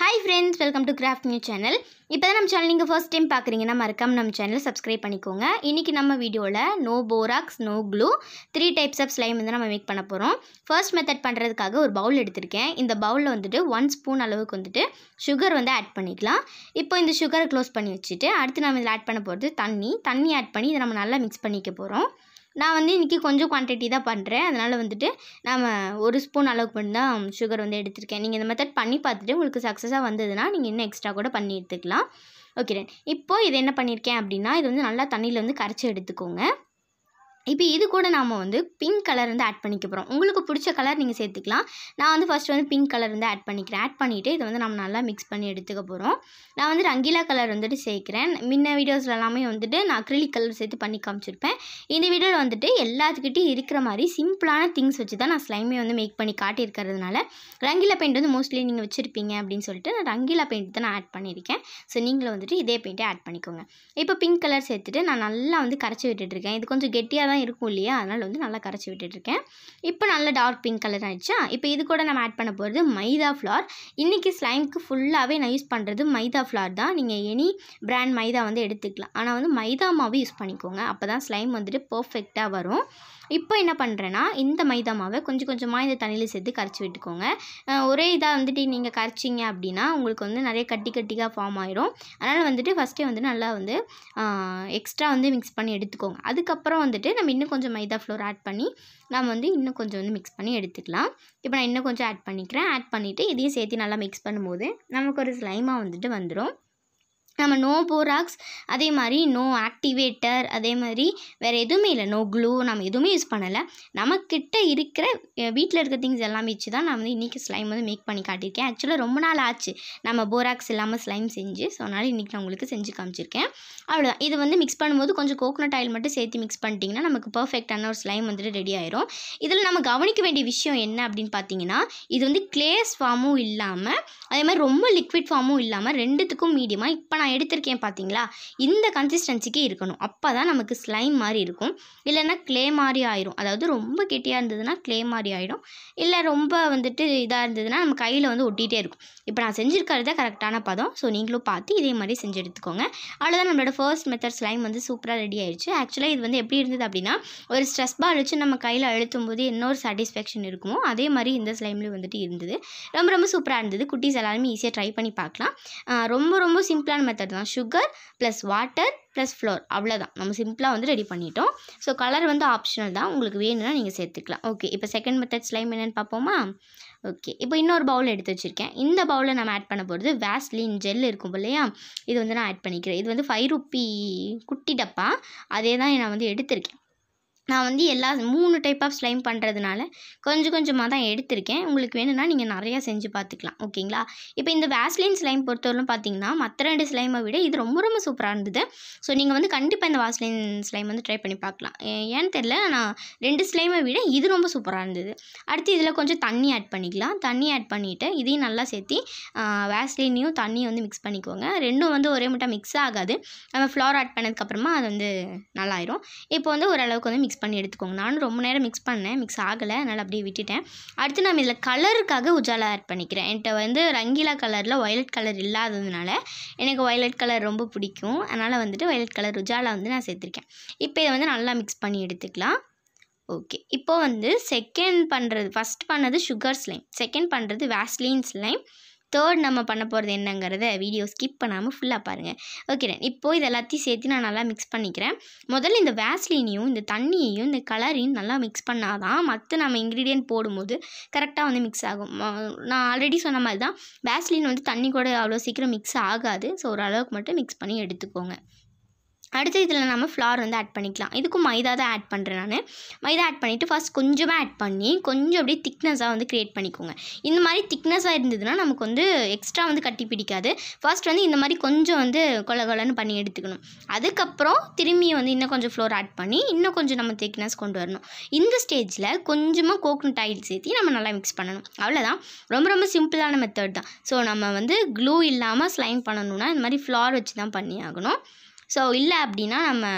hi friends welcome to craft new channel இப்போ தான் நம்ம சேனல் நீங்கள் ஃபஸ்ட் டைம் பார்க்குறீங்கன்னா மறக்காம நம்ம சேனலை சப்ஸ்கிரைப் பண்ணிக்கோங்க இன்றைக்கி நம்ம வீடியோவில் no borax no glue three types of slime வந்து நம்ம மேக் பண்ண போகிறோம் ஃபர்ஸ்ட் மெத்தட் பண்ணுறதுக்காக ஒரு பவுல் எடுத்திருக்கேன் இந்த பவுலில் வந்துட்டு ஒன் ஸ்பூன் அளவுக்கு வந்துட்டு சுகர் வந்து ஆட் பண்ணிக்கலாம் இப்போ இந்த சுகரை க்ளோஸ் பண்ணி வச்சுட்டு அடுத்து நம்ம இதில் ஆட் பண்ண போகிறது தண்ணி தண்ணி ஆட் பண்ணி இதை நம்ம நல்லா மிக்ஸ் பண்ணிக்க போகிறோம் நான் வந்து இன்றைக்கி கொஞ்சம் குவான்டிட்டி தான் பண்ணுறேன் அதனால் வந்துட்டு நாம் ஒரு ஸ்பூன் அளவுக்கு பண்ணால் தான் சுகர் வந்து எடுத்திருக்கேன் நீங்கள் இந்த மெத்தட் பண்ணி பார்த்துட்டு உங்களுக்கு சக்ஸஸாக வந்ததுன்னா நீங்கள் இன்னும் எக்ஸ்ட்ரா கூட பண்ணி எடுத்துக்கலாம் ஓகே இப்போது இது என்ன பண்ணியிருக்கேன் அப்படின்னா இது வந்து நல்லா தண்ணியில் வந்து கரைச்சி எடுத்துக்கோங்க இப்போ இது கூட நாம் வந்து பிங்க் கலர் வந்து ஆட் பண்ணிக்க போகிறோம் உங்களுக்கு பிடிச்ச கலர் நீங்கள் சேர்த்துக்கலாம் நான் வந்து ஃபஸ்ட்டு வந்து பிங்க் கலர் வந்து ஆட் பண்ணிக்கிறேன் ஆட் பண்ணிவிட்டு இதை வந்து நம்ம நல்லா மிக்ஸ் பண்ணி எடுத்துக்க போகிறோம் நான் வந்து ரங்கீலா கலர் வந்துட்டு சேர்க்குறேன் முன்ன வீடியோஸில் எல்லாமே வந்துட்டு நான் அக்ரிலிக் கலர் சேர்த்து பண்ணி காமிச்சிருப்பேன் இந்த வீடியோவில் வந்துட்டு எல்லாத்துக்கிட்டையும் இருக்கிற மாதிரி சிம்பிளான திங்ஸ் வச்சு தான் நான் ஸ்லைமே வந்து மேக் பண்ணி காட்டியிருக்கிறதுனால ரங்கிலா பெயிண்ட் வந்து மோஸ்ட்லி நீங்கள் வச்சுருப்பீங்க அப்படின்னு சொல்லிட்டு நான் ரங்கீலா பெயிண்ட் தான் நான் ஆட் பண்ணியிருக்கேன் ஸோ நீங்களும் வந்துட்டு இதே பெயிண்ட்டே ஆட் பண்ணிக்கோங்க இப்போ பிங்க் கலர் சேர்த்துட்டு நான் நல்லா வந்து கரைச்சி இருக்கேன் இது கொஞ்சம் கெட்டியாக தான் தான் இருக்கும் இல்லையா அதனால் வந்து நல்லா கரைச்சி விட்டுட்டுருக்கேன் இப்போ நல்லா டார்க் பிங்க் கலர் ஆகிடுச்சா இப்போ இது கூட நம்ம ஆட் பண்ண போகிறது மைதா ஃப்ளார் இன்றைக்கி ஸ்லைம்க்கு ஃபுல்லாகவே நான் யூஸ் பண்ணுறது மைதா ஃப்ளார் தான் நீங்கள் எனி பிராண்ட் மைதா வந்து எடுத்துக்கலாம் ஆனால் வந்து மைதா மாவு யூஸ் பண்ணிக்கோங்க அப்போ தான் ஸ்லைம் வந்துட்டு பர்ஃபெக்டாக வரும் இப்போ என்ன பண்ணுறேன்னா இந்த மைதா மாவை கொஞ்சம் கொஞ்சமாக இந்த தண்ணியில் சேர்த்து கரைச்சி விட்டுக்கோங்க ஒரே இதாக வந்துட்டு நீங்கள் கரைச்சிங்க அப்படின்னா உங்களுக்கு வந்து நிறைய கட்டி கட்டிக்காக ஃபார்ம் ஆயிரும் அதனால் வந்துட்டு ஃபஸ்ட்டே வந்து நல்லா வந்து எக்ஸ்ட்ரா வந்து மிக்ஸ் பண்ணி எடுத்துக்கோங்க அதுக்கப்புறம் வந்துட்டு நம்ம இன்னும் கொஞ்சம் மைதா ஃப்ளோர் ஆட் பண்ணி நம்ம வந்து இன்னும் கொஞ்சம் வந்து மிக்ஸ் பண்ணி எடுத்துக்கலாம் இப்போ நான் இன்னும் கொஞ்சம் ஆட் பண்ணிக்கிறேன் ஆட் பண்ணிவிட்டு இதையும் சேர்த்து நல்லா மிக்ஸ் பண்ணும்போது நமக்கு ஒரு ஸ்லைமாக வந்துட்டு வந்துடும் நம்ம நோ போராக்ஸ் அதே மாதிரி நோ ஆக்டிவேட்டர் அதே மாதிரி வேறு எதுவுமே இல்லை நோ க்ளூ நம்ம எதுவுமே யூஸ் பண்ணலை நம்மக்கிட்ட இருக்கிற வீட்டில் இருக்கிற திங்ஸ் எல்லாமே வச்சு தான் நான் வந்து இன்றைக்கி ஸ்லைம் வந்து மேக் பண்ணி காட்டியிருக்கேன் ஆக்சுவலாக ரொம்ப நாள் ஆச்சு நம்ம போராக்ஸ் இல்லாமல் ஸ்லைம் செஞ்சு ஸோ அதனால் இன்றைக்கி நான் உங்களுக்கு செஞ்சு காமிச்சிருக்கேன் அவ்வளோதான் இது வந்து மிக்ஸ் பண்ணும்போது கொஞ்சம் கோகோனட் ஆயில் மட்டும் சேர்த்து மிக்ஸ் பண்ணிட்டிங்கன்னா நமக்கு பர்ஃபெக்டான ஒரு ஸ்லைம் வந்துட்டு ரெடி ஆயிரும் இதில் நம்ம கவனிக்க வேண்டிய விஷயம் என்ன அப்படின்னு பார்த்தீங்கன்னா இது வந்து கிளேஸ் ஃபார்மும் இல்லாமல் அதே மாதிரி ரொம்ப லிக்விட் ஃபார்மும் இல்லாமல் ரெண்டுத்துக்கும் மீடியமாக இப்போ நான் நான் எடுத்திருக்கேன் பார்த்தீங்களா இந்த கன்சிஸ்டன்சிக்கு இருக்கணும் அப்போ தான் நமக்கு ஸ்லைம் மாதிரி இருக்கும் இல்லைன்னா கிளே மாதிரி ஆயிரும் அதாவது ரொம்ப கெட்டியாக இருந்ததுன்னா கிளே மாதிரி ஆகிடும் இல்லை ரொம்ப வந்துட்டு இதாக இருந்ததுன்னா நம்ம கையில் வந்து ஒட்டிகிட்டே இருக்கும் இப்போ நான் செஞ்சுருக்கிறது தான் கரெக்டான பதம் ஸோ நீங்களும் பார்த்து இதே மாதிரி செஞ்சு எடுத்துக்கோங்க அவ்வளோதான் நம்மளோட ஃபர்ஸ்ட் மெத்தட் ஸ்லைம் வந்து சூப்பராக ரெடி ஆயிடுச்சு ஆக்சுவலாக இது வந்து எப்படி இருந்தது அப்படின்னா ஒரு ஸ்ட்ரெஸ் பால் வச்சு நம்ம கையில் அழுத்தும் போது இன்னொரு சாட்டிஸ்ஃபேக்ஷன் இருக்குமோ அதே மாதிரி இந்த ஸ்லைம்லேயும் வந்துட்டு இருந்தது ரொம்ப ரொம்ப சூப்பராக இருந்தது குட்டீஸ் எல்லாருமே ஈஸியாக ட்ரை பண்ணி பார்க்கலாம் ரொம்ப ரொம்ப சிம்பிளான மெத்தட் தான் sugar plus water plus flour அவ்வளோதான் நம்ம சிம்பிளாக வந்து ரெடி பண்ணிட்டோம் ஸோ கலர் வந்து ஆப்ஷனல் தான் உங்களுக்கு வேணும்னா நீங்கள் சேர்த்துக்கலாம் ஓகே இப்போ செகண்ட் மெத்தட் ஸ்லைம் என்னென்னு பார்ப்போமா ஓகே இப்போ இன்னொரு பவுல் எடுத்து வச்சுருக்கேன் இந்த பவுலில் நம்ம ஆட் பண்ண போகிறது வேஸ்லின் ஜெல் இருக்கும் இல்லையா இது வந்து நான் ஆட் பண்ணிக்கிறேன் இது வந்து ஃபைவ் ருப்பி குட்டி டப்பா அதே தான் நான் வந்து எடுத்திருக்கேன் நான் வந்து எல்லா மூணு டைப் ஆஃப் ஸ்லைம் பண்ணுறதுனால கொஞ்சம் கொஞ்சமாக தான் எடுத்திருக்கேன் உங்களுக்கு வேணும்னா நீங்கள் நிறையா செஞ்சு பார்த்துக்கலாம் ஓகேங்களா இப்போ இந்த வேஸ்லின் ஸ்லைம் பொறுத்தவரைக்கும் பார்த்தீங்கன்னா மற்ற ரெண்டு ஸ்லைமை விட இது ரொம்ப ரொம்ப சூப்பராக இருந்தது ஸோ நீங்கள் வந்து கண்டிப்பாக இந்த வாஸ்லின் ஸ்லைம் வந்து ட்ரை பண்ணி பார்க்கலாம் ஏன்னு தெரில நான் ரெண்டு ஸ்லைமை விட இது ரொம்ப சூப்பராக இருந்தது அடுத்து இதில் கொஞ்சம் தண்ணி ஆட் பண்ணிக்கலாம் தண்ணி ஆட் பண்ணிவிட்டு இதையும் நல்லா சேர்த்து வேஸ்லினையும் தண்ணியும் வந்து மிக்ஸ் பண்ணிக்கோங்க ரெண்டும் வந்து ஒரே முட்டை மிக்ஸ் ஆகாது நம்ம ஃப்ளோர் ஆட் பண்ணதுக்கப்புறமா அது வந்து நல்லாயிரும் இப்போ வந்து ஓரளவுக்கு வந்து மிக்ஸ் மிக்ஸ் பண்ணி எடுத்துக்கோங்க நானும் ரொம்ப நேரம் மிக்ஸ் பண்ணேன் மிக்ஸ் ஆகலை அதனால் அப்படியே விட்டுட்டேன் அடுத்து நம்ம இதில் கலருக்காக உஜாலா ஆட் பண்ணிக்கிறேன் என்கிட்ட வந்து ரங்கீலா கலரில் ஒயலட் கலர் இல்லாததுனால எனக்கு ஒயலட் கலர் ரொம்ப பிடிக்கும் அதனால் வந்துட்டு ஒயலட் கலர் உஜாலா வந்து நான் சேர்த்துருக்கேன் இப்போ இதை வந்து நல்லா மிக்ஸ் பண்ணி எடுத்துக்கலாம் ஓகே இப்போ வந்து செகண்ட் பண்ணுறது ஃபஸ்ட் பண்ணது சுகர் ஸ்லைம் செகண்ட் பண்ணுறது வேஸ்லின் ஸ்லைம் தேர்ட் நம்ம பண்ண போகிறது என்னங்கிறத வீடியோ ஸ்கிப் பண்ணாமல் ஃபுல்லாக பாருங்கள் ஓகே இப்போது இது எல்லாத்தையும் சேர்த்து நான் நல்லா மிக்ஸ் பண்ணிக்கிறேன் முதல்ல இந்த வேஸ்லினையும் இந்த தண்ணியையும் இந்த கலரையும் நல்லா மிக்ஸ் பண்ணால் தான் மற்ற நம்ம இன்க்ரீடியன்ட் போடும்போது கரெக்டாக வந்து மிக்ஸ் ஆகும் நான் ஆல்ரெடி சொன்ன மாதிரி தான் வேஸ்லின் வந்து தண்ணி கூட அவ்வளோ சீக்கிரம் மிக்ஸ் ஆகாது ஸோ ஓரளவுக்கு மட்டும் மிக்ஸ் பண்ணி எடுத்துக்கோங்க அடுத்து இதில் நம்ம ஃப்ளார் வந்து ஆட் பண்ணிக்கலாம் இதுக்கும் மைதா தான் ஆட் பண்ணுறேன் நான் மைதா ஆட் பண்ணிவிட்டு ஃபஸ்ட் கொஞ்சமாக ஆட் பண்ணி கொஞ்சம் அப்படியே திக்னஸாக வந்து க்ரியேட் பண்ணிக்கோங்க இந்த மாதிரி திக்னஸாக இருந்ததுன்னா நமக்கு வந்து எக்ஸ்ட்ரா வந்து கட்டி பிடிக்காது ஃபஸ்ட் வந்து இந்த மாதிரி கொஞ்சம் வந்து கொல கொலன்னு பண்ணி எடுத்துக்கணும் அதுக்கப்புறம் திரும்பி வந்து இன்னும் கொஞ்சம் ஃப்ளோர் ஆட் பண்ணி இன்னும் கொஞ்சம் நம்ம திக்னஸ் கொண்டு வரணும் இந்த ஸ்டேஜில் கொஞ்சமாக கோக்னட் ஆயில் சேர்த்து நம்ம நல்லா மிக்ஸ் பண்ணணும் அவ்வளோதான் ரொம்ப ரொம்ப சிம்பிளான மெத்தட் தான் ஸோ நம்ம வந்து க்ளூ இல்லாமல் ஸ்லைம் பண்ணணும்னா இந்த மாதிரி ஃப்ளார் வச்சு தான் பண்ணி ஆகணும் ஸோ இல்லை அப்படின்னா நம்ம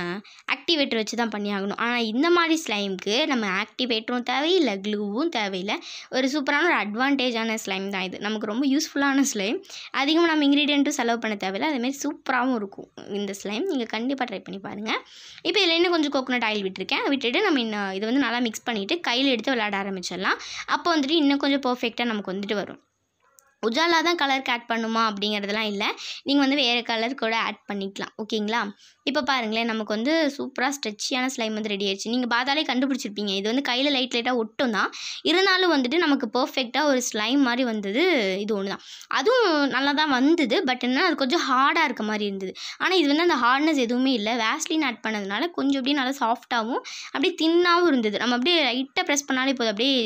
ஆக்டிவேட்டர் வச்சு தான் பண்ணியாகணும் ஆனால் இந்த மாதிரி ஸ்லைமுக்கு நம்ம ஆக்டிவேட்டரும் தேவையில்லை க்ளூவும் தேவையில்லை ஒரு சூப்பரான ஒரு அட்வான்டேஜான ஸ்லைம் தான் இது நமக்கு ரொம்ப யூஸ்ஃபுல்லான ஸ்லைம் அதிகமாக நம்ம இன்க்ரீடியண்ட்டும் செலவு பண்ண தேவையில்லை அதேமாதிரி சூப்பராகவும் இருக்கும் இந்த ஸ்லைம் நீங்கள் கண்டிப்பாக ட்ரை பண்ணி பாருங்கள் இப்போ இதில் இன்னும் கொஞ்சம் கோகோனட் ஆயில் விட்டுருக்கேன் விட்டுட்டு நம்ம இன்னும் இது வந்து நல்லா மிக்ஸ் பண்ணிவிட்டு கையில் எடுத்து விளாட ஆரம்பிச்சிடலாம் அப்போ வந்துட்டு இன்னும் கொஞ்சம் பர்ஃபெக்டாக நமக்கு வந்துட்டு வரும் உஜாலா தான் கலருக்கு ஆட் பண்ணுமா அப்படிங்கிறதுலாம் இல்லை நீங்கள் வந்து வேறு கலர் கூட ஆட் பண்ணிக்கலாம் ஓகேங்களா இப்போ பாருங்களேன் நமக்கு வந்து சூப்பராக ஸ்ட்ரெச்சியான ஸ்லைம் வந்து ரெடி ஆயிடுச்சு நீங்கள் பார்த்தாலே கண்டுபிடிச்சிருப்பீங்க இது வந்து கையில் லைட் லைட்டாக ஒட்டும் தான் இருந்தாலும் வந்துட்டு நமக்கு பர்ஃபெக்டாக ஒரு ஸ்லைம் மாதிரி வந்தது இது ஒன்று தான் அதுவும் நல்லா தான் வந்தது பட் என்ன அது கொஞ்சம் ஹார்டாக இருக்க மாதிரி இருந்தது ஆனால் இது வந்து அந்த ஹார்ட்னஸ் எதுவுமே இல்லை வேஸ்லின் ஆட் பண்ணதுனால கொஞ்சம் அப்படியே நல்லா சாஃப்டாகவும் அப்படியே தின்னாகவும் இருந்தது நம்ம அப்படியே லைட்டாக ப்ரெஸ் பண்ணாலே போதும் அப்படியே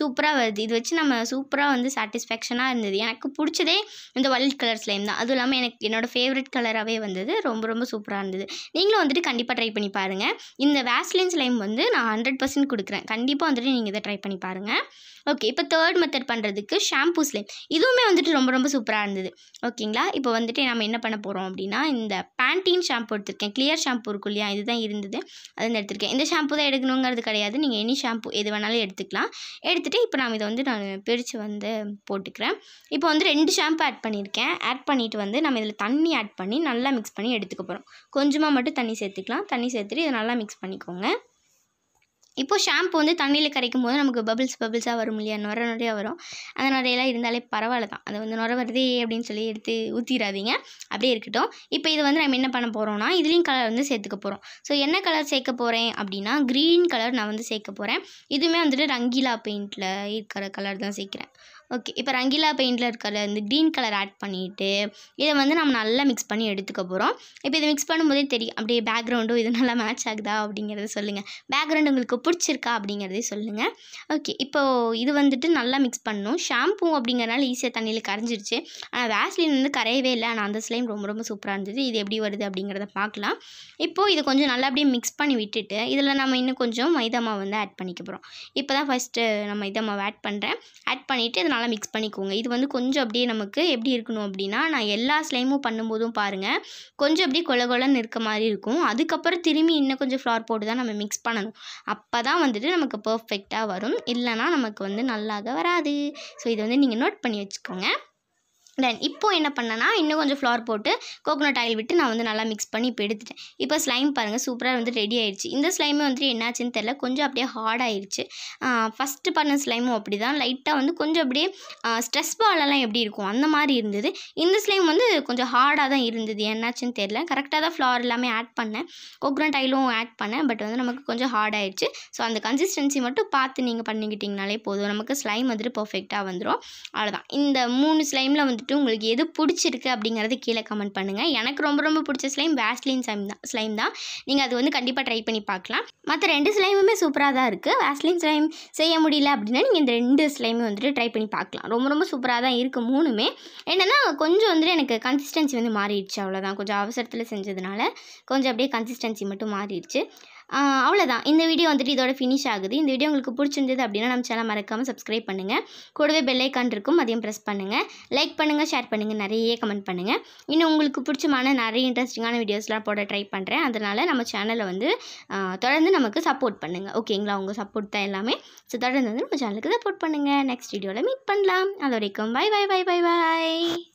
சூப்பராக வருது இது வச்சு நம்ம சூப்பராக வந்து சாட்டிஸ்ஃபேக்ஷனாக இருந்தது எனக்கு பிடிச்சதே இந்த ஒயிட் கலர் ஸ்லைம் தான் அதுவும் இல்லாமல் எனக்கு என்னோடய ஃபேவரட் கலராகவே வந்தது ரொம்ப ரொம்ப சூப்பராக இருந்தது வருது நீங்களும் வந்துட்டு கண்டிப்பாக ட்ரை பண்ணி பாருங்கள் இந்த வேஸ்லின்ஸ் லைம் வந்து நான் ஹண்ட்ரட் பர்சன்ட் கொடுக்குறேன் கண்டிப்பாக வந்துட்டு நீங்கள் இதை ட்ரை பண்ணி பாருங்கள் ஓகே இப்போ தேர்ட் மெத்தட் பண்ணுறதுக்கு ஷாம்பூ ஸ்லைம் இதுவுமே வந்துட்டு ரொம்ப ரொம்ப சூப்பராக இருந்தது ஓகேங்களா இப்போ வந்துட்டு நம்ம என்ன பண்ண போகிறோம் அப்படின்னா இந்த பேண்டீன் ஷாம்பு எடுத்திருக்கேன் கிளியர் ஷாம்பு இருக்கும் இல்லையா இதுதான் இருந்தது அதுன்னு எடுத்திருக்கேன் இந்த ஷாம்பு தான் எடுக்கணுங்கிறது கிடையாது நீங்கள் எனி ஷாம்பு எது வேணாலும் எடுத்துக்கலாம் எடுத்துகிட்டு இப்போ நான் இதை வந்து நான் பிரித்து வந்து போட்டுக்கிறேன் இப்போ வந்து ரெண்டு ஷாம்பு ஆட் பண்ணியிருக்கேன் ஆட் பண்ணிவிட்டு வந்து நம்ம இதில் தண்ணி ஆட் பண்ணி நல்லா மிக்ஸ் பண்ணி எடுத்துக்க போகிறோம் கொஞ்சம் கொஞ்சமாக மட்டும் தண்ணி சேர்த்துக்கலாம் தண்ணி சேர்த்துட்டு இதை நல்லா மிக்ஸ் பண்ணிக்கோங்க இப்போது ஷாம்பு வந்து தண்ணியில் கரைக்கும் போது நமக்கு பபிள்ஸ் பபிள்ஸாக வரும் இல்லையா நுர நுறையா வரும் அந்த நுரையெல்லாம் இருந்தாலே பரவாயில்ல தான் அது வந்து நுர வருதே அப்படின்னு சொல்லி எடுத்து ஊற்றிடாதீங்க அப்படியே இருக்கட்டும் இப்போ இது வந்து நம்ம என்ன பண்ண போகிறோம்னா இதுலேயும் கலர் வந்து சேர்த்துக்க போகிறோம் ஸோ என்ன கலர் சேர்க்க போகிறேன் அப்படின்னா க்ரீன் கலர் நான் வந்து சேர்க்க போகிறேன் இதுவுமே வந்துட்டு ரங்கீலா பெயிண்டில் இருக்கிற கலர் தான் சேர்க்குறேன் ஓகே இப்போ ரங்கிலா பெயிண்டில் இருக்கிற இந்த க்ரீன் கலர் ஆட் பண்ணிவிட்டு இதை வந்து நம்ம நல்லா மிக்ஸ் பண்ணி எடுத்துக்க போகிறோம் இப்போ இதை மிக்ஸ் பண்ணும்போதே தெரியும் அப்படியே பேக்ரவுண்டும் இது நல்லா மேட்ச் ஆகுதா அப்படிங்கிறத சொல்லுங்கள் பேக்ரவுண்ட் உங்களுக்கு பிடிச்சிருக்கா அப்படிங்கிறதே சொல்லுங்கள் ஓகே இப்போது இது வந்துட்டு நல்லா மிக்ஸ் பண்ணணும் ஷாம்பூ அப்படிங்கிறனால ஈஸியாக தண்ணியில் கரைஞ்சிருச்சு ஆனால் வேஸ்லின் வந்து கரையவே இல்லை ஆனால் அந்த ஸ்லைம் ரொம்ப ரொம்ப சூப்பராக இருந்தது இது எப்படி வருது அப்படிங்கிறத பார்க்கலாம் இப்போது இது கொஞ்சம் நல்லா அப்படியே மிக்ஸ் பண்ணி விட்டுட்டு இதில் நம்ம இன்னும் கொஞ்சம் மைதா மாவு வந்து ஆட் பண்ணிக்க போகிறோம் இப்போ தான் ஃபஸ்ட்டு நான் மைதா மாவு ஆட் பண்ணுறேன் ஆட் பண்ணிவிட்டு இது நல்லா நல்லா மிக்ஸ் பண்ணிக்கோங்க இது வந்து கொஞ்சம் அப்படியே நமக்கு எப்படி இருக்கணும் அப்படின்னா நான் எல்லா ஸ்லைமும் பண்ணும்போதும் பாருங்கள் கொஞ்சம் அப்படியே கொல கொலன்னு இருக்க மாதிரி இருக்கும் அதுக்கப்புறம் திரும்பி இன்னும் கொஞ்சம் ஃப்ளார் போட்டு தான் நம்ம மிக்ஸ் பண்ணணும் அப்போ தான் வந்துட்டு நமக்கு பர்ஃபெக்டாக வரும் இல்லைனா நமக்கு வந்து நல்லாக வராது ஸோ இதை வந்து நீங்கள் நோட் பண்ணி வச்சுக்கோங்க தென் இப்போ என்ன பண்ணேன்னா இன்னும் கொஞ்சம் ஃப்ளார் போட்டு கோகோனட் ஆயில் விட்டு நான் வந்து நல்லா மிக்ஸ் பண்ணி இப்போ எடுத்துட்டேன் இப்போ ஸ்லைம் பாருங்கள் சூப்பராக வந்து ரெடி ஆயிடுச்சு இந்த ஸ்லைமே வந்துட்டு என்னாச்சுன்னு தெரில கொஞ்சம் அப்படியே ஹார்ட் ஆயிடுச்சு ஃபஸ்ட்டு பண்ண ஸ்லைமும் அப்படி தான் லைட்டாக வந்து கொஞ்சம் அப்படியே ஸ்ட்ரெஸ் பாலெல்லாம் எப்படி இருக்கும் அந்த மாதிரி இருந்தது இந்த ஸ்லைம் வந்து கொஞ்சம் ஹார்டாக தான் இருந்தது என்னாச்சுன்னு தெரில கரெக்டாக தான் ஃப்ளார் எல்லாமே ஆட் பண்ணேன் கோகோனட் ஆயிலும் ஆட் பண்ணேன் பட் வந்து நமக்கு கொஞ்சம் ஹார்ட் ஆயிடுச்சு ஸோ அந்த கன்சிஸ்டன்சி மட்டும் பார்த்து நீங்கள் பண்ணிக்கிட்டிங்கனாலே போதும் நமக்கு ஸ்லைம் வந்துட்டு பர்ஃபெக்டாக வந்துடும் அவ்வளோதான் இந்த மூணு ஸ்லைமில் வந்துட்டு பார்த்துட்டு உங்களுக்கு எது பிடிச்சிருக்கு அப்படிங்கிறது கீழே கமெண்ட் பண்ணுங்கள் எனக்கு ரொம்ப ரொம்ப பிடிச்ச ஸ்லைம் வேஸ்லின் ஸ்லைம் தான் ஸ்லைம் தான் நீங்கள் அது வந்து கண்டிப்பாக ட்ரை பண்ணி பார்க்கலாம் மற்ற ரெண்டு ஸ்லைமுமே சூப்பராக தான் இருக்குது வேஸ்லின் ஸ்லைம் செய்ய முடியல அப்படின்னா நீங்கள் இந்த ரெண்டு ஸ்லைமே வந்துட்டு ட்ரை பண்ணி பார்க்கலாம் ரொம்ப ரொம்ப சூப்பராக தான் இருக்குது மூணுமே என்னென்னா கொஞ்சம் வந்துட்டு எனக்கு கன்சிஸ்டன்சி வந்து மாறிடுச்சு அவ்வளோதான் கொஞ்சம் அவசரத்தில் செஞ்சதுனால கொஞ்சம் அப்படியே கன்சிஸ்டன்சி மட்டும் மாறிடுச்சு அவ்வளோதான் இந்த வீடியோ வந்துட்டு இதோட ஃபினிஷ் ஆகுது இந்த வீடியோ உங்களுக்கு பிடிச்சிருந்தது அப்படின்னா நம்ம சேனல் மறக்காமல் சப்ஸ்கிரைப் பண்ணுங்கள் கூடவே பெல்லைக்கான் இருக்கும் அதையும் ப்ரெஸ் பண்ணுங்கள் லைக் பண்ணுங்கள் ஷேர் பண்ணுங்கள் நிறைய கமெண்ட் பண்ணுங்கள் இன்னும் உங்களுக்கு பிடிச்சமான நிறைய இன்ட்ரெஸ்டிங்கான வீடியோஸ்லாம் போட ட்ரை பண்ணுறேன் அதனால் நம்ம சேனலை வந்து தொடர்ந்து நமக்கு சப்போர்ட் பண்ணுங்கள் ஓகேங்களா உங்கள் சப்போர்ட் தான் எல்லாமே ஸோ தொடர்ந்து வந்து நம்ம சேனலுக்கு சப்போர்ட் பண்ணுங்கள் நெக்ஸ்ட் வீடியோவில் மீட் பண்ணலாம் அது வரைக்கும் பாய் பாய் பாய் பாய் பாய்